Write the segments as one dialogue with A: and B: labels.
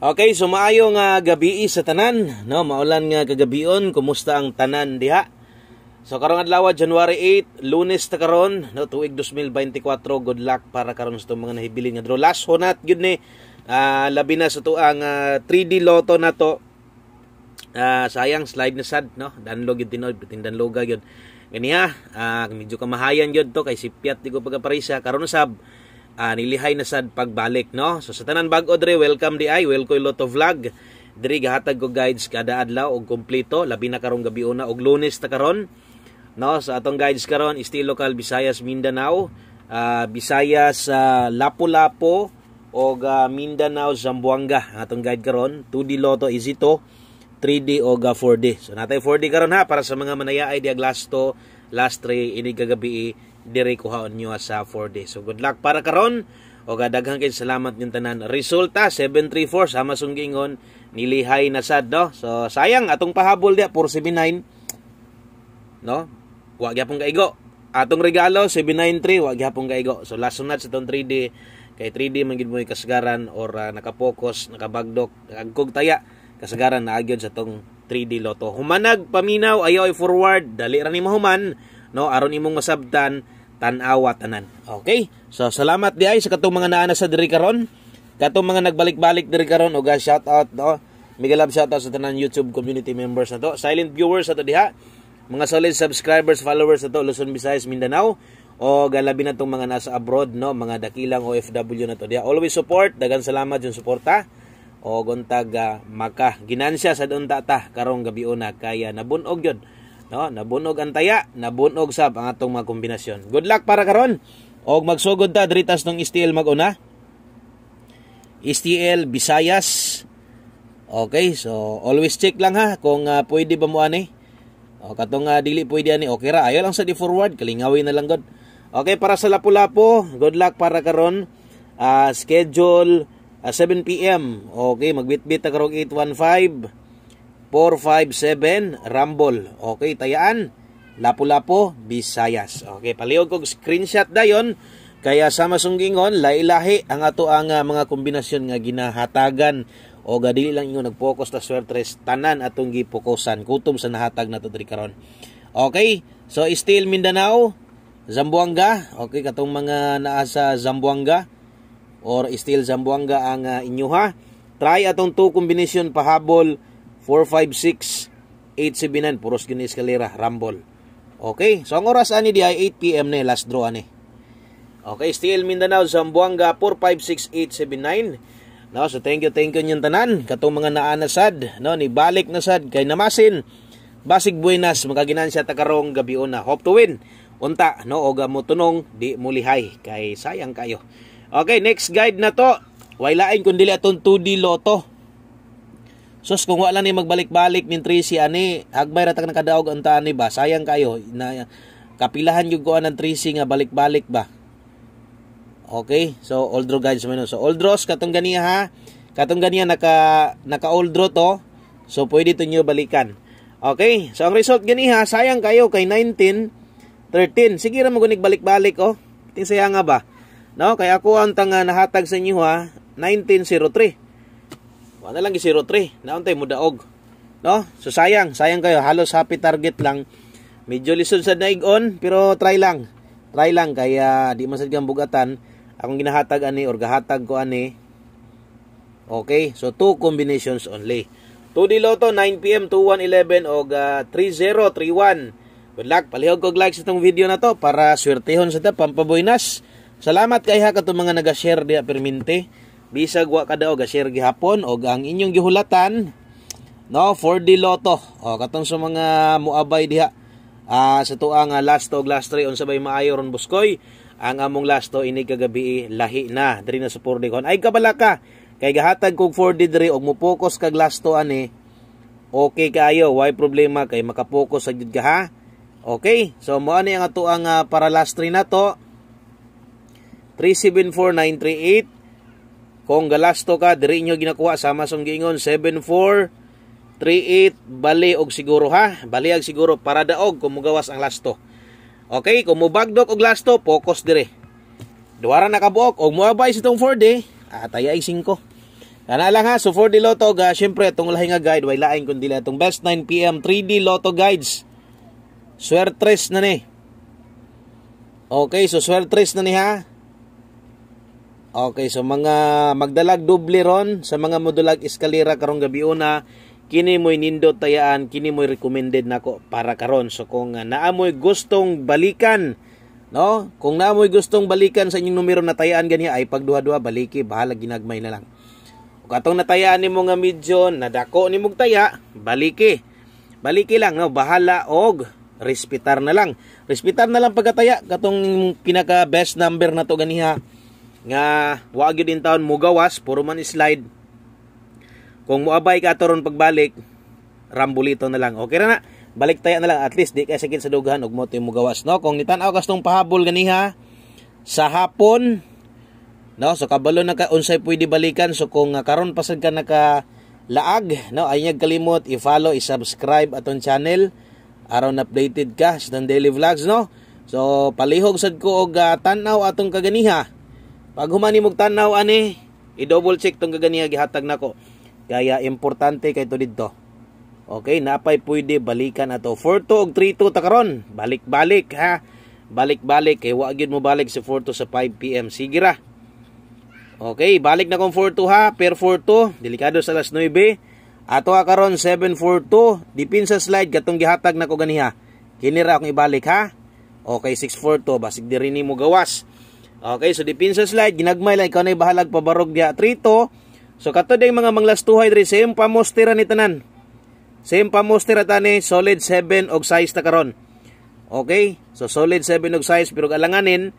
A: Okay, so maayong uh, gabi eh, sa tanan, no? Maulan nga kagabion, kumusta ang tanan diha? So karong adlaw January 8, Lunes ta karon, no, tuig 2024. Good luck para karon sa mga nahibilin nga draw. Last honat gyud ni uh, eh. ah, labi na sa tuang uh, ah, 3D Lotto na to. Uh, sayang slide na sad, no? Danlog gyud tinod, tindanloga gyud. Ganiha, uh, medyo kamahayan gyud to kay sipyat di ko pagaparisa karon sab uh, ah, nilihay na sad pagbalik no so sa tanan bag-o dre welcome di ay welcome lot of vlog diri gahatag ko guides kada adlaw og kompleto labi na karong gabi una og lunes ta karon no sa atong guides karon still local Visayas Mindanao uh, Visayas uh, Lapu-Lapu og uh, Mindanao Zamboanga atong guide karon 2D loto is ito 3D o 4D. So natay 4D karon ha para sa mga manaya ay diag last to last 3 ini kagabi diri kuhaon nyo sa 4 days. So good luck para karon o daghang kay salamat yung tanan. Resulta 734 sa masunggingon Lihay na sad no. So sayang atong pahabol dia 479 no. Wa gyapon kaigo. Atong regalo 793 wa gyapon kaigo. So last lasunod sa tong 3D kay 3D man gid mo kasagaran or uh, nakapokus, nakabagdok, nagkog taya kasagaran na agyon sa tong 3D loto. Humanag paminaw ay forward dali ra ni mahuman no aron imong masabtan tanawa tanan. Okay? So salamat di ay sa katong mga naana sa diri karon. Katong mga nagbalik-balik diri karon og shout out no. Migalab shout out sa tanan YouTube community members na to. Silent viewers na to diha. Mga solid subscribers, followers na to Luzon, Visayas, Mindanao o galabi na tong mga nasa abroad no mga dakilang OFW na to diha always support dagan salamat yung suporta o gontag uh, maka ginansya sa dunta ta karong gabi na kaya nabunog yun No, nabunog ang taya, nabunog sab ang atong mga kombinasyon. Good luck para karon. Og magsugod ta dritas nung STL maguna. STL Visayas. Okay, so always check lang ha kung uh, pwede ba mo ani. O katong uh, dili pwede ani, okay ra. Ayo lang sa di-forward, kalingawin na lang god. Okay, para sa lapu lapu good luck para karon. Uh, schedule uh, 7 PM. Okay, magbitbit ta karong 815. 457 Rumble. Okay, tayaan. Lapu-Lapu, Visayas. Okay, paliog kog screenshot dayon. Kaya sama sunggingon, lailahi ang ato ang uh, mga kombinasyon nga ginahatagan o gadili lang inyo nag-focus na swerte tanan atong gipokusan kutom sa nahatag nato diri karon. Okay, so still Mindanao, Zamboanga, okay katong mga naa sa Zamboanga or still Zamboanga ang uh, ah, inyo ha. Try atong two combination pahabol 456-879. Puros gini eskalera, Rambol. Okay, so ang oras ani di ay 8pm na last draw ani. Okay, still Mindanao, Zamboanga, 456-879. No, so thank you, thank you niyong tanan. Katong mga naanasad, no, ni balik na sad kay namasin. Basig buenas, magaginan siya takarong gabi una. Hope to win. Unta, no, oga mo tunong, di mulihay. Kay sayang kayo. Okay, next guide na to. Wailain kung dili atong 2D loto. Sus, kung wala ni magbalik-balik ni Tracy ani, agbay agmay ratag kadaog ang ni ba? Sayang kayo. Na, kapilahan yung kuan ng Tracy nga balik-balik ba? Okay? So, draw guys mo So, oldros, katong ganiya ha. Katong ganiya naka, naka draw to. So, pwede to nyo balikan. Okay? So, ang result ganiha, sayang kayo kay 19, 13. Sige ra mo balik-balik oh. Ting nga ba? No, kay ako ang tanga nahatag sa inyo ha, 1903 wala lang gi 03 naontay mo daog no so sayang sayang kayo halos happy target lang medyo lisod sad naigon pero try lang try lang kaya di man sad bugatan akong ginahatag ani or gahatag ko ani okay so two combinations only 2 d loto 9 pm 2111 og uh, 3031 Good luck. Palihog kog like sa itong video na to para swertehon sa ta pampaboynas. Salamat kay ha katong mga nag-share diya perminte bisag wa kada og share gihapon og ang inyong gihulatan no for the lotto oh katong sa mga muabay diha uh, sa tuang uh, last og last three unsa bay maayo ron buskoy ang among last to ini kagabi lahi na diri na sa 4D kon ay kabalaka kay gahatag kog 4D diri og mo focus kag last to ani okay kayo why problema kay makapokus sa jud ka ha okay so mo ani ang atoang uh, ah, para last three na to 374938 kung galasto ka, diri inyo ginakuha sa Amazon giingon 7438 bali og siguro ha. Bali ag siguro para daog kung mugawas ang lasto. Okay, kung mubagdok og lasto, focus dire. Duwara na kabuok og moabay sitong 4D, ataya ay 5. Kana ah, lang ha, so 4D Lotto ga, syempre tong lahi nga guide way lain kundi atong best 9 PM 3D Lotto guides. Swertres na ni. Okay, so swertres na ni ha. Okay, so mga magdalag doble ron sa mga modulag eskalera karong gabi una, kini moy nindot tayaan, kini moy recommended nako para karon. So kung uh, ah, naamoy gustong balikan, no? Kung naamoy gustong balikan sa inyong numero na tayaan gani ay pagduha-duha baliki, bahala ginagmay na lang. Kung atong natayaan nimo nga medyo nadako nimo taya, baliki. Baliki lang no, bahala og respetar na lang. Respetar na lang pagkataya katong pinaka best number na to ganiha nga wa gyud in town mugawas puro man slide kung moabay ka ato ron pagbalik rambulito na lang okay ra na balik tayo na lang at least di kaya sakit sa dugahan ug mo mugawas no kung nitan-aw kas pahabol ganiha sa hapon no so kabalo na ka unsay pwede balikan so kung uh, karon pasag ka naka laag no ay kalimot i-follow i-subscribe atong channel aron updated ka sa daily vlogs no so palihog sad ko og uh, ah, tan atong kaganiha pag humani mog tanaw ani, i-double check tong gaganiya gihatag nako. Kaya importante kay to didto. Okay, napay pwede balikan ato. 4-2 og 3-2 ta karon. Balik-balik ha. Balik-balik kay eh, wa mo balik sa 4-2 sa 5 PM. Sige ra. Okay, balik na kong 4-2 ha. Pair 4-2, delikado sa alas 9. Ato ha karon 742, 4 2 slide katong gihatag nako ganiha. Kini ra akong ibalik ha. Okay, 642 basig diri nimo gawas. Okay, so depensa slide, ginagmay lang, ikaw na ibahalag pabarog diya. Trito, so kato din mga manglastuhay diri, same pamostira ni tanan. Same pamostira tani, solid 7 og size ta karon. Okay, so solid 7 og size, pero alanganin,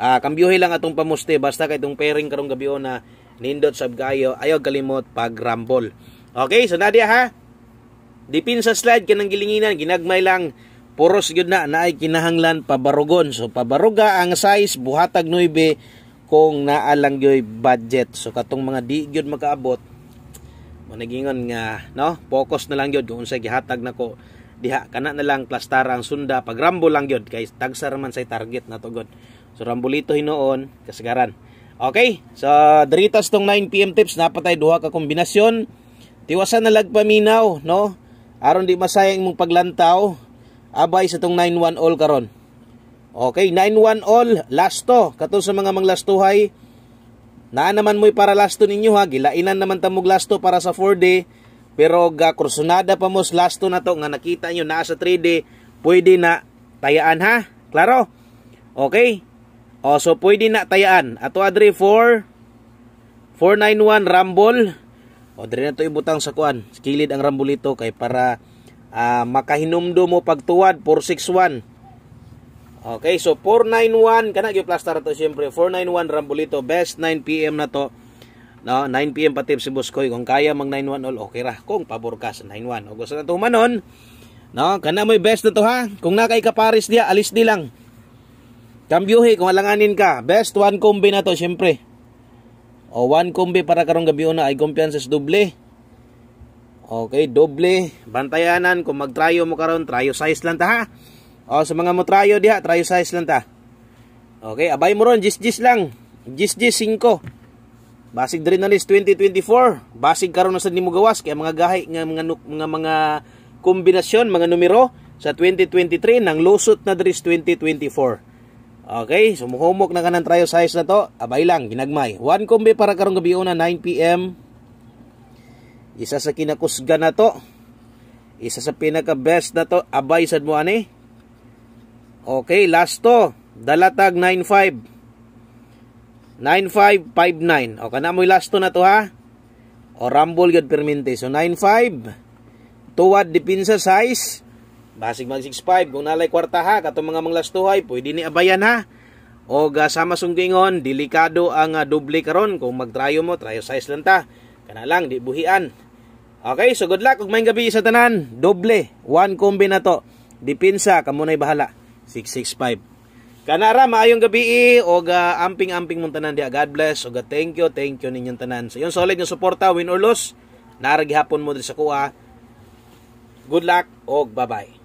A: uh, ah, kambyuhi lang atong pamoste, basta kay itong pairing karong gabi na nindot sab gayo, ayaw kalimot pag rumble. Okay, so nadia ha, depensa slide, kanang gilinginan, ginagmay lang, poros gyud na naay kinahanglan pabarugon so pabaruga ang size buhatag 9 kung naa lang gyoy budget so katong mga di gyud makaabot managingon nga no focus na lang gyud kung unsay gihatag nako diha kana na lang plastara ang sunda pag rambo lang gyud kay tagsa man say target na to god so rambolito hinoon kasagaran okay so diritas tong 9 pm tips napatay duha ka kombinasyon tiwasa na lagpaminaw no aron di masayang imong paglantaw abay sa tong 91 all karon. Okay, 91 all lasto kato sa mga manglastuhay. Naa naman mo'y para lasto ninyo ha, gilainan naman tamog lasto para sa 4D. Pero ga kursunada pa mo lasto na to nga nakita nyo nasa 3D, pwede na tayaan ha. Klaro? Okay? O, so pwede na tayaan. Ato adre 4 491 rumble. O, dre na to ibutang sa kuan. Skilid ang rumble ito kay para uh, makahinumdo mo pagtuwad 461 okay so 491 kana gyud plaster to syempre 491 Rambolito best 9 pm na to no 9 pm pa tips si Buskoy kung kaya mag 91 all okay ra kung pabor ka sa 91 og gusto na tumanon no kana moy best na to ha kung nakay ka Paris dia alis di lang Kambyuhi, kung alanganin ka, best one combi na to, syempre. O one combi para karong gabi una ay kumpiyansa sa doble. Okay, doble. Bantayanan kung magtrayo mo karon, trayo size lang ta ha. Oh, sa mga mo trayo diha, trayo size lang ta. Okay, abay mo ron, jis-jis lang. Jis-jis 5. Basig diri na 2024. Basig karon na sa nimo gawas kay mga gahi nga mga mga mga kombinasyon, mga numero sa 2023 nang lusot na diri 2024. Okay, sumuhumok so na kanang ng size na to. Abay lang, ginagmay. 1 kombi para karong gabi una, 9pm isa sa kinakusga na to isa sa pinaka best na to abay sad mo ani okay last to dalatag 95 9559 o kana mo last to na to ha o rumble gud perminte so 95 tuwad dipinsa size basig mag 65 kung nalay kwarta ha katong mga last manglastuhay pwede ni abayan ha o gasama sunggingon delikado ang uh, doble karon kung magtrayo mo trayo size lang ta kana lang di buhian Okay, so good luck. Ug may gabi sa tanan. Doble. One kombi na to. Dipinsa, kamunay bahala. 665. Kanara, maayong gabi eh. og ah, amping-amping mong tanan dia. God bless. Og ah, thank you, thank you ninyong tanan. So yun, solid yung suporta, win or lose. Naragihapon mo diri sa kuha. Good luck og bye-bye.